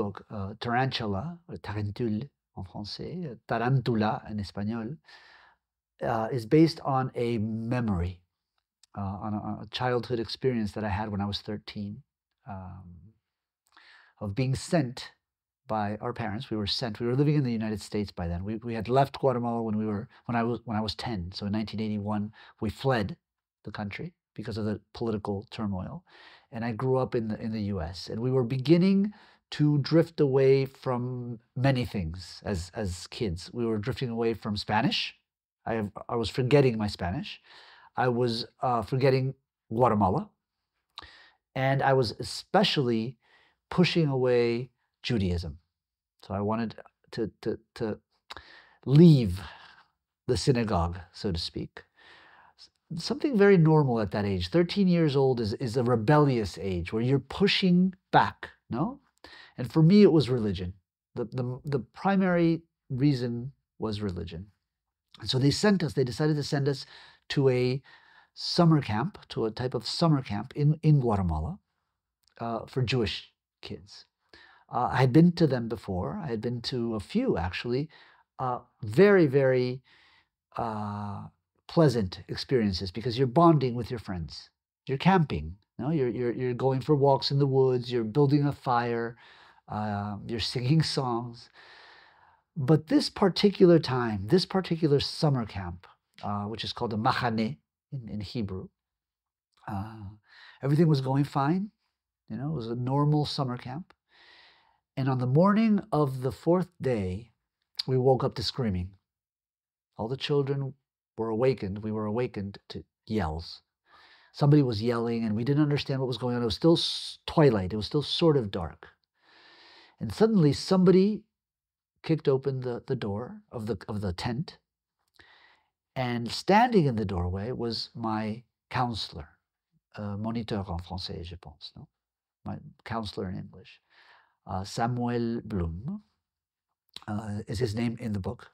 donc euh, tarantula, euh, tarantule en français, euh, tarantula en espagnol, uh, is based on a memory, uh, on, a, a, childhood experience that I had when I was 13 um, of being sent by our parents. We were sent. We were living in the United States by then. We, we had left Guatemala when we were when I was when I was 10. So in 1981, we fled the country because of the political turmoil. And I grew up in the in the U.S. and we were beginning to drift away from many things as, as kids. We were drifting away from Spanish. I, I was forgetting my Spanish. I was uh, forgetting Guatemala. And I was especially pushing away Judaism. So I wanted to, to, to leave the synagogue, so to speak. Something very normal at that age. 13 years old is, is a rebellious age where you're pushing back, no? And for me, it was religion. The, the, the primary reason was religion. And so they sent us, they decided to send us to a summer camp, to a type of summer camp in, in Guatemala uh, for Jewish kids. Uh, I had been to them before. I had been to a few, actually. Uh, very, very uh, pleasant experiences because you're bonding with your friends. You're camping. You know, you're, you're, you're going for walks in the woods, you're building a fire, um, you're singing songs. But this particular time, this particular summer camp, uh, which is called a machane in, in Hebrew, uh, everything was going fine. You know, it was a normal summer camp. And on the morning of the fourth day, we woke up to screaming. All the children were awakened. We were awakened to yells somebody was yelling and we didn't understand what was going on. It was still twilight, it was still sort of dark. And suddenly somebody kicked open the, the door of the, of the tent. And standing in the doorway was my counselor, uh, moniteur en français, je pense, no? my counselor in English, uh, Samuel Blum, uh, is his name in the book,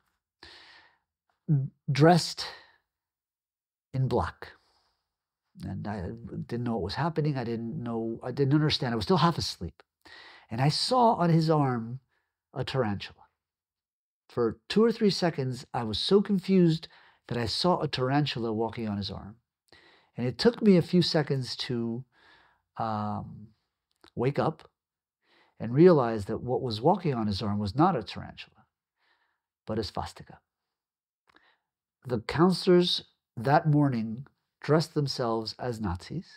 dressed in black and I didn't know what was happening. I didn't know, I didn't understand. I was still half asleep. And I saw on his arm a tarantula. For two or three seconds, I was so confused that I saw a tarantula walking on his arm. And it took me a few seconds to um, wake up and realize that what was walking on his arm was not a tarantula, but a swastika. The counselors that morning dressed themselves as Nazis,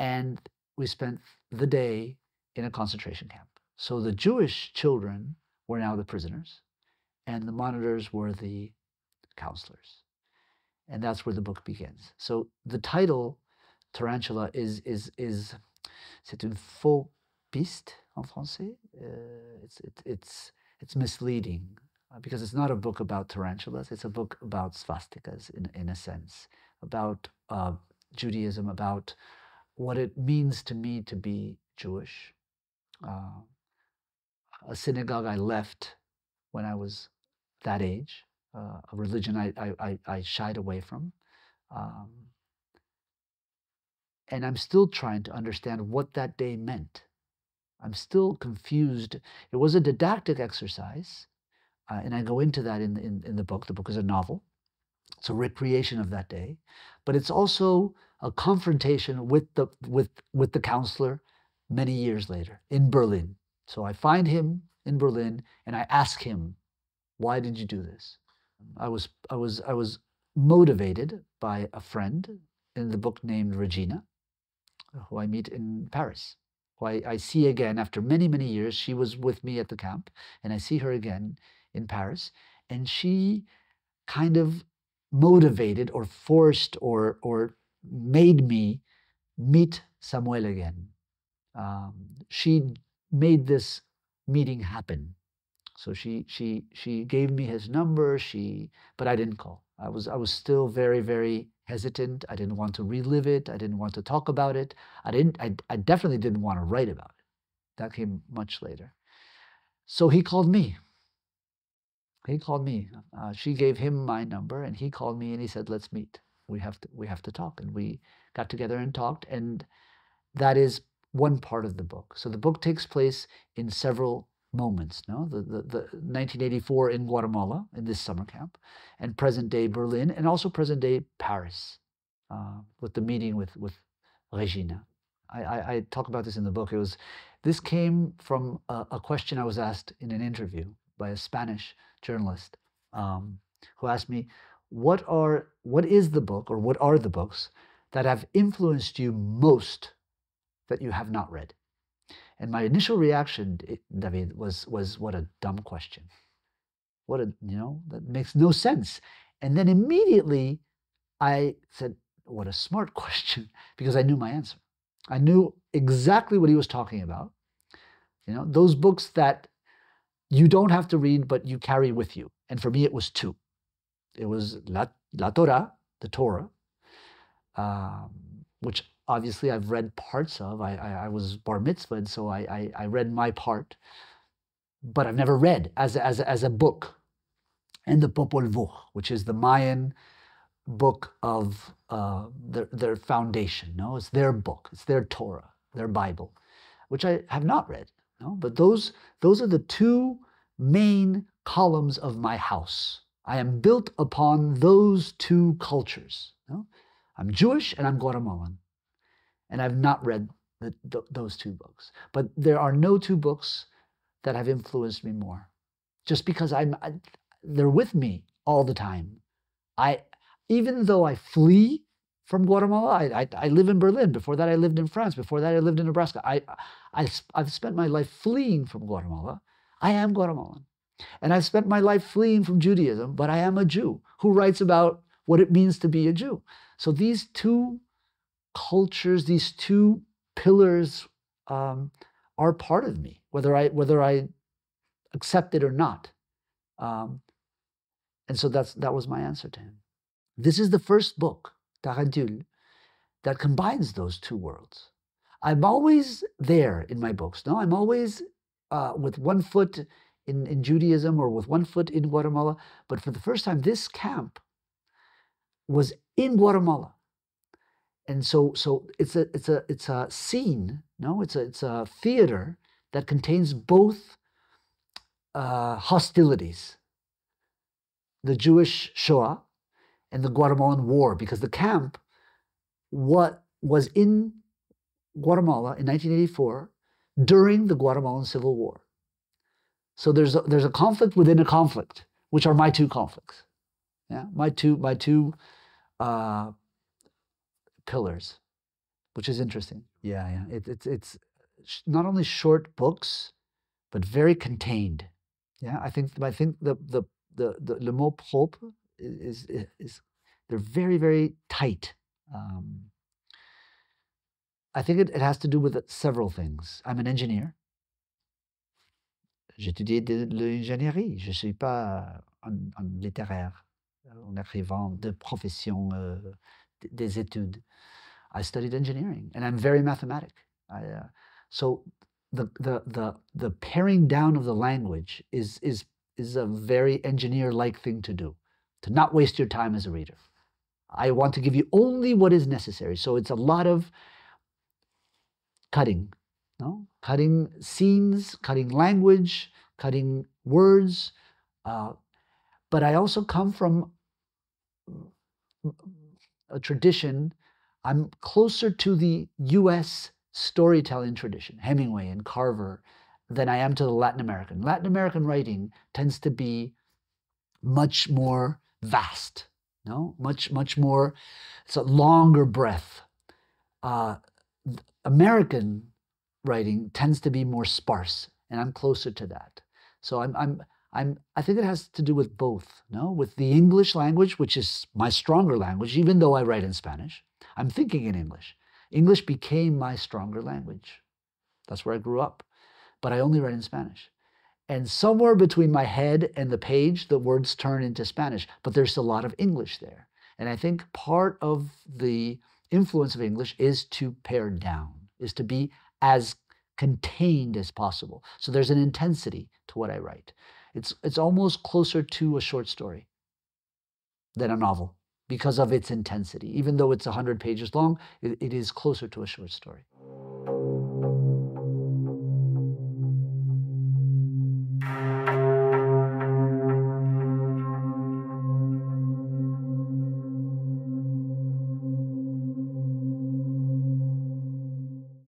and we spent the day in a concentration camp. So the Jewish children were now the prisoners, and the monitors were the counselors. And that's where the book begins. So the title, Tarantula, is, is, is c'est une faux piste en français. Uh, it's, it, it's, it's misleading uh, because it's not a book about tarantulas, it's a book about swastikas in, in a sense about uh, Judaism, about what it means to me to be Jewish. Uh, a synagogue I left when I was that age, uh, a religion I, I, I, shied away from. Um, and I'm still trying to understand what that day meant. I'm still confused. It was a didactic exercise, uh, and I go into that in, in, in the book. The book is a novel. It's a recreation of that day, but it's also a confrontation with the, with, with the counselor many years later in Berlin. So I find him in Berlin and I ask him, why did you do this? I was, I was, I was motivated by a friend in the book named Regina, who I meet in Paris, who I, I see again after many, many years. She was with me at the camp and I see her again in Paris. And she kind of motivated or forced or, or made me meet Samuel again. Um, she made this meeting happen. So she she she gave me his number. She but I didn't call. I was I was still very very hesitant. I didn't want to relive it. I didn't want to talk about it. I didn't. I, I definitely didn't want to write about it. That came much later. So he called me he called me. Uh, she gave him my number, and he called me and he said, "Let's meet. We have to we have to talk." And we got together and talked. And that is one part of the book. So the book takes place in several moments. No, the, the, the 1984 in Guatemala in this summer camp, and present day Berlin, and also present day Paris, uh, with the meeting with with Regina. I, I, I, talk about this in the book. It was this came from a, a question I was asked in an interview by a Spanish journalist um, who asked me, what are what is the book or what are the books that have influenced you most that you have not read? And my initial reaction, David, was was what a dumb question. What a you know that makes no sense. And then immediately, I said, what a smart question because I knew my answer. I knew exactly what he was talking about. You know those books that you don't have to read, but you carry with you. And for me, it was two. It was La, La Torah, the Torah, um, which obviously I've read parts of. I, I, I was bar mitzvah, and so I, I, I, read my part, but I've never read as, as, as a book. And the Popol Vuh, which is the Mayan book of uh, their, their foundation. No, it's their book, it's their Torah, their Bible, which I have not read. No, but those, those are the two main columns of my house. I am built upon those two cultures. No? I'm Jewish and I'm Guatemalan. And I've not read the, those two books. But there are no two books that have influenced me more. Just because I'm, I, they're with me all the time. I, even though I flee from Guatemala. I, I, I, live in Berlin. Before that, I lived in France. Before that, I lived in Nebraska. I, I, I've spent my life fleeing from Guatemala. I am Guatemalan. And I've spent my life fleeing from Judaism, but I am a Jew who writes about what it means to be a Jew. So these two cultures, these two pillars um, are part of me, whether I, whether I accept it or not. Um, and so that's, that was my answer to him. This is the first book tahajjud, that combines those two worlds. I'm always there in my books. No, I'm always uh, with one foot in, in Judaism or with one foot in Guatemala. But for the first time, this camp was in Guatemala. And so, so it's a it's a it's a scene. No, it's a it's a theater that contains both uh, hostilities: the Jewish Shoah and the Guatemalan War because the camp what was in Guatemala in 1984 during the Guatemalan Civil War. So there's a, there's a conflict within a conflict, which are my two conflicts, yeah, my two my two uh, pillars, which is interesting. Yeah, yeah, it, it's it's not only short books, but very contained. Yeah, I think I think the the the, the Le mot propre is, is, they're very, very tight. Um, I think it, it has to do with uh, several things. I'm an engineer. J'étudie de l'ingénierie. Je ne suis pas un, un, littéraire, un euh, écrivain de profession, euh, des études. I studied engineering and I'm very mathematic. I, uh, so the, the, the, the paring down of the language is, is, is a very engineer like thing to do to not waste your time as a reader. I want to give you only what is necessary. So it's a lot of cutting, no? Cutting scenes, cutting language, cutting words. Uh, but I also come from a tradition. I'm closer to the U.S. storytelling tradition, Hemingway and Carver, than I am to the Latin American. Latin American writing tends to be much more vast, no? Much, much more, it's a longer breath. Uh, American writing tends to be more sparse, and I'm closer to that. So I'm, I'm, I'm, I think it has to do with both, no? With the English language, which is my stronger language, even though I write in Spanish, I'm thinking in English. English became my stronger language. That's where I grew up, but I only write in Spanish. And somewhere between my head and the page, the words turn into Spanish, but there's a lot of English there. And I think part of the influence of English is to pare down, is to be as contained as possible. So there's an intensity to what I write. It's, it's almost closer to a short story than a novel because of its intensity. Even though it's 100 pages long, it, it is closer to a short story.